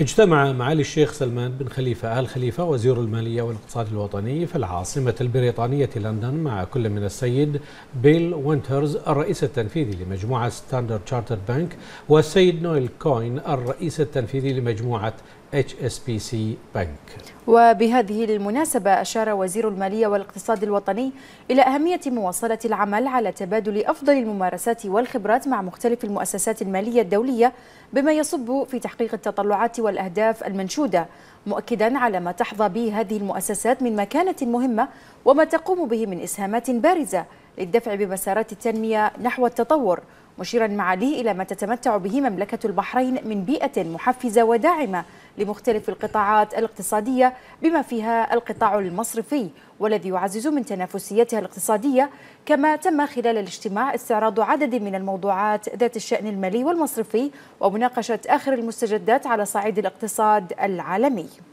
اجتمع معالي الشيخ سلمان بن خليفة آل خليفة وزير المالية والاقتصاد الوطني في العاصمة البريطانية لندن مع كل من السيد بيل وينترز الرئيس التنفيذي لمجموعة ستاندرد تشارتر بنك والسيد نويل كوين الرئيس التنفيذي لمجموعة HSBC Bank وبهذه المناسبة أشار وزير المالية والاقتصاد الوطني إلى أهمية مواصلة العمل على تبادل أفضل الممارسات والخبرات مع مختلف المؤسسات المالية الدولية بما يصب في تحقيق التطلعات والأهداف المنشودة مؤكدا على ما تحظى به هذه المؤسسات من مكانة مهمة وما تقوم به من إسهامات بارزة للدفع بمسارات التنمية نحو التطور مشيرا معاليه إلى ما تتمتع به مملكة البحرين من بيئة محفزة وداعمة لمختلف القطاعات الاقتصادية بما فيها القطاع المصرفي والذي يعزز من تنافسيتها الاقتصادية كما تم خلال الاجتماع استعراض عدد من الموضوعات ذات الشأن المالي والمصرفي ومناقشة آخر المستجدات على صعيد الاقتصاد العالمي